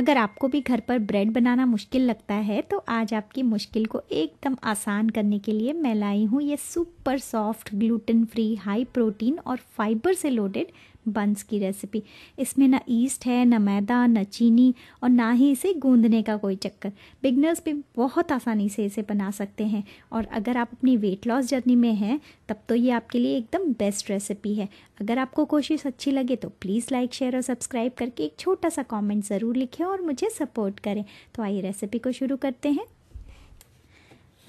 अगर आपको भी घर पर ब्रेड बनाना मुश्किल लगता है तो आज आपकी मुश्किल को एकदम आसान करने के लिए मैं लाई हूँ ये super soft gluten free high protein और फाइबर से लोडेड बंस की रेसिपी इसमें ना ईस्ट है ना मैदा ना चीनी और ना ही इसे गूंदने का कोई चक्कर बिगनर्स भी बहुत आसानी से इसे बना सकते हैं और अगर आप अपनी वेट लॉस जर्नी में हैं तब तो ये आपके लिए एकदम बेस्ट रेसिपी है अगर आपको कोशिश अच्छी लगे तो प्लीज़ लाइक शेयर और सब्सक्राइब करके एक छोटा सा कॉमेंट ज़रूर लिखें और मुझे सपोर्ट करें तो आइए रेसिपी को शुरू करते हैं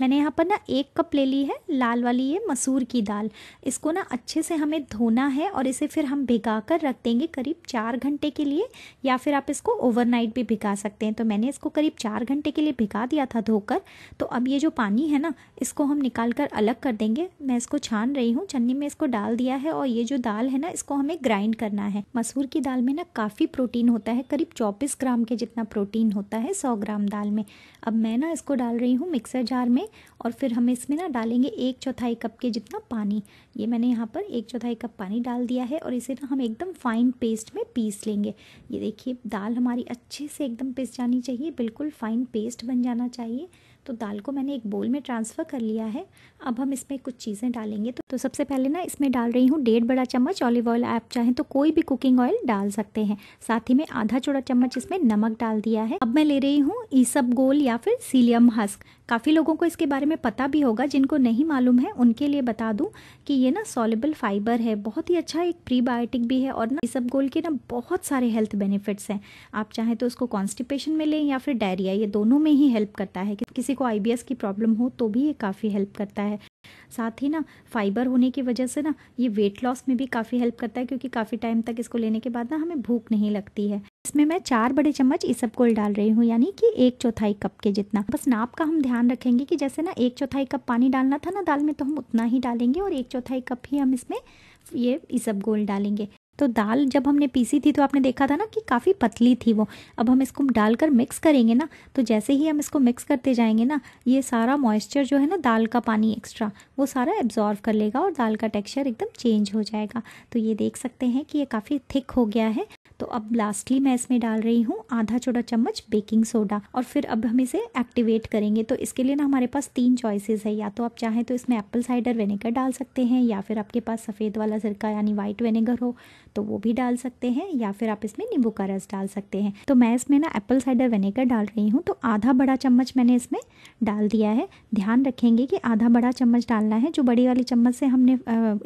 मैंने यहाँ पर ना एक कप ले ली है लाल वाली ये मसूर की दाल इसको ना अच्छे से हमें धोना है और इसे फिर हम भिगा कर रख देंगे करीब चार घंटे के लिए या फिर आप इसको ओवरनाइट भी भिगा सकते हैं तो मैंने इसको करीब चार घंटे के लिए भिगा दिया था धोकर तो अब ये जो पानी है ना इसको हम निकाल कर अलग कर देंगे मैं इसको छान रही हूँ छन्नी में इसको डाल दिया है और ये जो दाल है ना इसको हमें ग्राइंड करना है मसूर की दाल में ना काफ़ी प्रोटीन होता है करीब चौबीस ग्राम के जितना प्रोटीन होता है सौ ग्राम दाल में अब मैं ना इसको डाल रही हूँ मिक्सर जार में और फिर हम इसमें ना डालेंगे एक चौथाई कप के जितना पानी ये मैंने यहाँ पर एक चौथाई कप पानी डाल दिया है और इसे ना हम एकदम फाइन पेस्ट में पीस लेंगे ये देखिए दाल हमारी अच्छे से एकदम पिस जानी चाहिए बिल्कुल फ़ाइन पेस्ट बन जाना चाहिए तो दाल को मैंने एक बोल में ट्रांसफ़र कर लिया है अब हम इसमें कुछ चीज़ें डालेंगे तो, तो सबसे पहले ना इसमें डाल रही हूँ डेढ़ बड़ा चम्मच ऑलिव ऑयल आप चाहें तो कोई भी कुकिंग ऑयल डाल सकते हैं साथ ही में आधा छोटा चम्मच इसमें नमक डाल दिया है अब मैं ले रही हूँ ईसब गोल या फिर सीलियम हस्क काफ़ी लोगों को इसके बारे में पता भी होगा जिनको नहीं मालूम है उनके लिए बता दूँ कि ये ना सॉलेबल फाइबर है बहुत ही अच्छा एक प्रीबायोटिक भी है और ना इसब गोल के ना बहुत सारे हेल्थ बेनिफिट्स हैं आप चाहें तो उसको कॉन्स्टिपेशन में लें या फिर डायरिया ये दोनों में ही हेल्प करता है किसी किसी को आई की प्रॉब्लम हो तो भी ये काफ़ी हेल्प करता है साथ ही ना फाइबर होने की वजह से ना ये वेट लॉस में भी काफ़ी हेल्प करता है क्योंकि काफ़ी टाइम तक इसको लेने के बाद ना हमें भूख नहीं लगती है इसमें मैं चार बड़े चम्मच गोल डाल रही हूँ यानी कि एक चौथाई कप के जितना बस नाप का हम ध्यान रखेंगे कि जैसे ना एक चौथाई कप पानी डालना था ना दाल में तो हम उतना ही डालेंगे और एक चौथाई कप ही हम इसमें ये गोल डालेंगे तो दाल जब हमने पीसी थी तो आपने देखा था ना कि काफ़ी पतली थी वो अब हम इसको डालकर मिक्स करेंगे ना तो जैसे ही हम इसको मिक्स करते जाएंगे ना ये सारा मॉइस्चर जो है ना दाल का पानी एक्स्ट्रा वो सारा एब्जॉर्व कर लेगा और दाल का टेक्स्चर एकदम चेंज हो जाएगा तो ये देख सकते हैं कि ये काफ़ी थिक हो गया है तो अब लास्टली मैं इसमें डाल रही हूँ आधा छोटा चम्मच बेकिंग सोडा और फिर अब हम इसे एक्टिवेट करेंगे तो इसके लिए ना हमारे पास तीन चॉइसेस है या तो आप चाहें तो इसमें एप्पल साइडर वेनेगर डाल सकते हैं या फिर आपके पास सफ़ेद वाला सिरका यानी वाइट वेनेगर हो तो वो भी डाल सकते हैं या फिर आप इसमें नींबू का रस डाल सकते हैं तो मैं इसमें ना एप्पल साइडर वेनेगर डाल रही हूँ तो आधा बड़ा चम्मच मैंने इसमें डाल दिया है ध्यान रखेंगे कि आधा बड़ा चम्मच डालना है जो बड़ी वाली चम्मच से हमने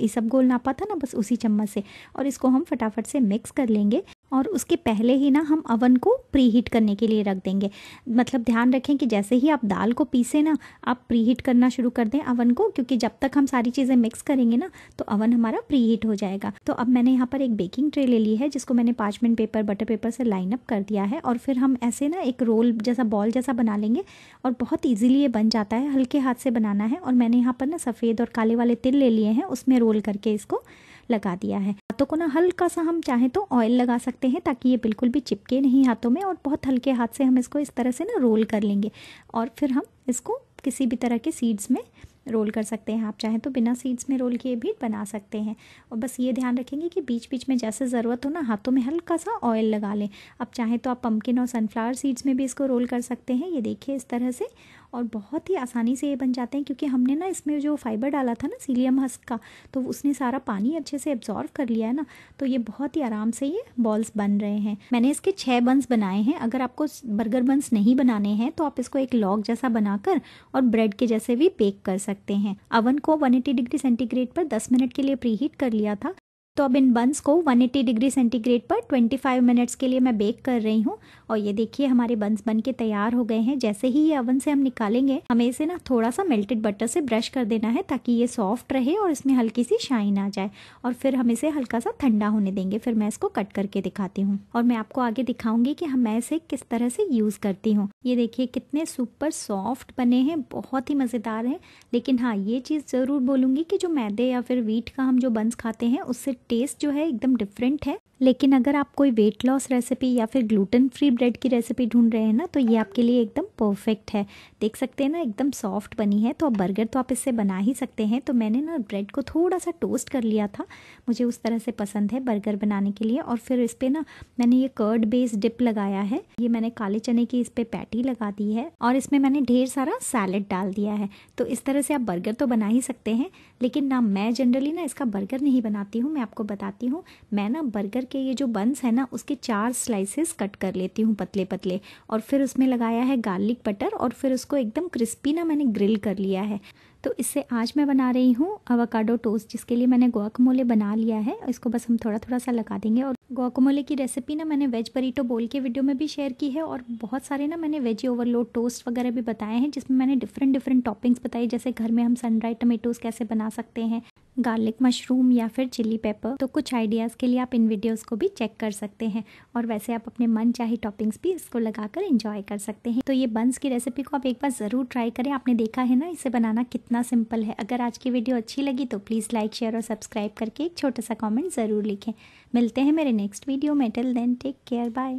इसब गोल नापा था ना बस उसी चम्मच से और इसको हम फटाफट से मिक्स कर लेंगे और उसके पहले ही ना हम अवन को प्री हीट करने के लिए रख देंगे मतलब ध्यान रखें कि जैसे ही आप दाल को पीसें ना आप प्री हीट करना शुरू कर दें अवन को क्योंकि जब तक हम सारी चीज़ें मिक्स करेंगे ना तो अवन हमारा प्री हीट हो जाएगा तो अब मैंने यहाँ पर एक बेकिंग ट्रे ले ली है जिसको मैंने पार्चमेंट पेपर बटर पेपर से लाइन अप कर दिया है और फिर हम ऐसे ना एक रोल जैसा बॉल जैसा बना लेंगे और बहुत ईजिली ये बन जाता है हल्के हाथ से बनाना है और मैंने यहाँ पर ना सफ़ेद और काले वाले तिल ले लिए हैं उसमें रोल करके इसको लगा दिया है हाथों को ना हल्का सा हम चाहें तो ऑयल लगा सकते हैं ताकि ये बिल्कुल भी चिपके नहीं हाथों में और बहुत हल्के हाथ से हम इसको इस तरह से ना रोल कर लेंगे और फिर हम इसको किसी भी तरह के सीड्स में रोल कर सकते हैं आप चाहें तो बिना सीड्स में रोल किए भी बना सकते हैं और बस ये ध्यान रखेंगे कि बीच बीच में जैसे ज़रूरत हो ना हाथों में हल्का सा ऑयल लगा लें अब चाहें तो आप पम्पकिन और सनफ्लावर सीड्स में भी इसको रोल कर सकते हैं ये देखिए इस तरह से और बहुत ही आसानी से ये बन जाते हैं क्योंकि हमने ना इसमें जो फाइबर डाला था ना सीलियम हस्क का तो उसने सारा पानी अच्छे से एब्जॉर्व कर लिया है ना तो ये बहुत ही आराम से ये बॉल्स बन रहे हैं मैंने इसके छः बंस बनाए हैं अगर आपको बर्गर बंस नहीं बनाने हैं तो आप इसको एक लॉग जैसा बनाकर और ब्रेड के जैसे भी बेक कर सकते हैं अवन को वन डिग्री सेंटीग्रेड पर दस मिनट के लिए प्रीहीट कर लिया था तो अब इन बंस को 180 डिग्री सेंटीग्रेड पर 25 मिनट्स के लिए मैं बेक कर रही हूँ और ये देखिए हमारे बंस बन के तैयार हो गए हैं जैसे ही ये अवन से हम निकालेंगे हमें इसे ना थोड़ा सा मेल्टेड बटर से ब्रश कर देना है ताकि ये सॉफ्ट रहे और इसमें हल्की सी शाइन आ जाए और फिर हम इसे हल्का सा ठंडा होने देंगे फिर मैं इसको कट करके दिखाती हूँ और मैं आपको आगे दिखाऊंगी की हम मैं इसे किस तरह से यूज़ करती हूँ ये देखिए कितने सुपर सॉफ्ट बने हैं बहुत ही मज़ेदार है लेकिन हाँ ये चीज़ ज़रूर बोलूंगी की जो मैदे या फिर वीट का हम जो बंस खाते हैं उससे टेस्ट जो है एकदम डिफरेंट है लेकिन अगर आप कोई वेट लॉस रेसिपी या फिर ग्लूटेन फ्री ब्रेड की रेसिपी ढूंढ रहे हैं ना तो ये आपके लिए एकदम परफेक्ट है देख सकते हैं ना एकदम सॉफ्ट बनी है तो अब बर्गर तो आप इससे बना ही सकते हैं तो मैंने ना ब्रेड को थोड़ा सा टोस्ट कर लिया था मुझे उस तरह से पसंद है बर्गर बनाने के लिए और फिर इस पर ना मैंने ये कर्ड बेस्ड डिप लगाया है ये मैंने काले चने की इस पर पैटी लगा दी है और इसमें मैंने ढेर सारा सैलड डाल दिया है तो इस तरह से आप बर्गर तो बना ही सकते हैं लेकिन ना मैं जनरली ना इसका बर्गर नहीं बनाती हूँ मैं आपको आपको बताती हूँ मैं ना बर्गर के ये जो बंस है ना उसके चार स्लाइसेस कट कर लेती हूँ पतले पतले और फिर उसमें लगाया है गार्लिक बटर और फिर उसको एकदम क्रिस्पी ना मैंने ग्रिल कर लिया है तो इससे आज मैं बना रही हूँ अवाकाडो टोस्ट जिसके लिए मैंने गोवा बना लिया है इसको बस हम थोड़ा थोड़ा सा लगा देंगे और गोकमोले की रेसिपी ना मैंने वेज बरीटो बोल के वीडियो में भी शेयर की है और बहुत सारे ना मैंने वेजी ओवरलोड टोस्ट वगैरह भी बताए हैं जिसमें मैंने डिफरेंट डिफरेंट टॉपिंग्स बताई जैसे घर में हम सनड्राइड टमेटोज़ कैसे बना सकते हैं गार्लिक मशरूम या फिर चिली पेपर तो कुछ आइडियाज़ के लिए आप इन वीडियोस को भी चेक कर सकते हैं और वैसे आप अपने मन चाहे टॉपिंग्स भी इसको लगाकर एंजॉय कर सकते हैं तो ये बंस की रेसिपी को आप एक बार ज़रूर ट्राई करें आपने देखा है ना इसे बनाना कितना सिंपल है अगर आज की वीडियो अच्छी लगी तो प्लीज़ लाइक शेयर और सब्सक्राइब करके एक छोटा सा कॉमेंट ज़रूर लिखें मिलते हैं मेरे नेक्स्ट वीडियो में till then take care bye